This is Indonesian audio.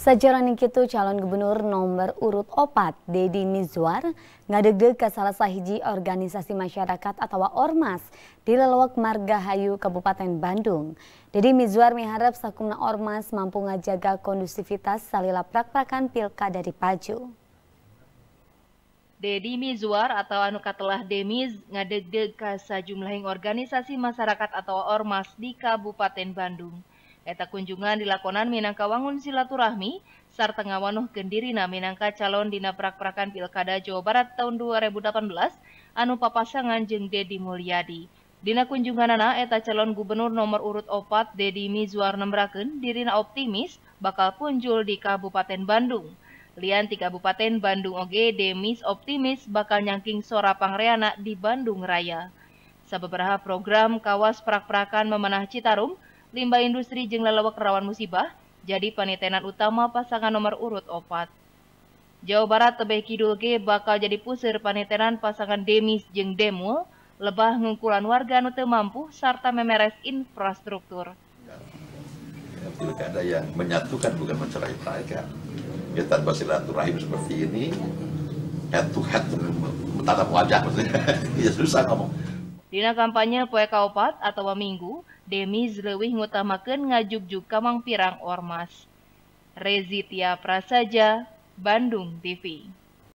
Sajaran kita calon gubernur nomor urut opat Dedi Mizwar deg ke salah sahiji organisasi masyarakat atau ormas di Marga Hayu, Kabupaten Bandung. Deddy Mizwar mengharap sakumna ormas mampu ngajaga kondusivitas salila prak-prakan pilkada di Paju. Deddy Mizwar atau anu katelah Demiz deg ke sejumlah organisasi masyarakat atau ormas di Kabupaten Bandung. Eta kunjungan dilakonan Minangkawangun silaturahmi, sarta ngawanuh gendirina Minangka calon dina prak-prakan Pilkada Jawa Barat tahun 2018, anu papasangan jeng Dedi Mulyadi. Dina kunjunganana eta calon gubernur nomor urut 4 Dedi Mizwar diri dirina optimis bakal punjul di Kabupaten Bandung. Lian di Kabupaten Bandung oge Demis optimis bakal nyangking sora pangreana di Bandung Raya. Sababaraha program kawas prak-prakan memenah Citarum, Limbah industri jeng lalawa rawan musibah jadi panitenan utama pasangan nomor urut opat. Jawa Barat tebeh kidul ge bakal jadi pusir panitenan pasangan Demis jeng Demul, lebah ngungkulan warga nute mampu serta memeres infrastruktur. Pilkada yang menyatukan bukan mencerai-ceraikan. Ya tanpa silaturahim seperti ini, head to head, tatap wajah maksudnya, ya susah ngomong. Dina kampanye poe kaopat atau minggu, Demi zlewih ngutamakan ngajuk-juk kamang pirang ormas. Rezitia Prasaja, Bandung TV.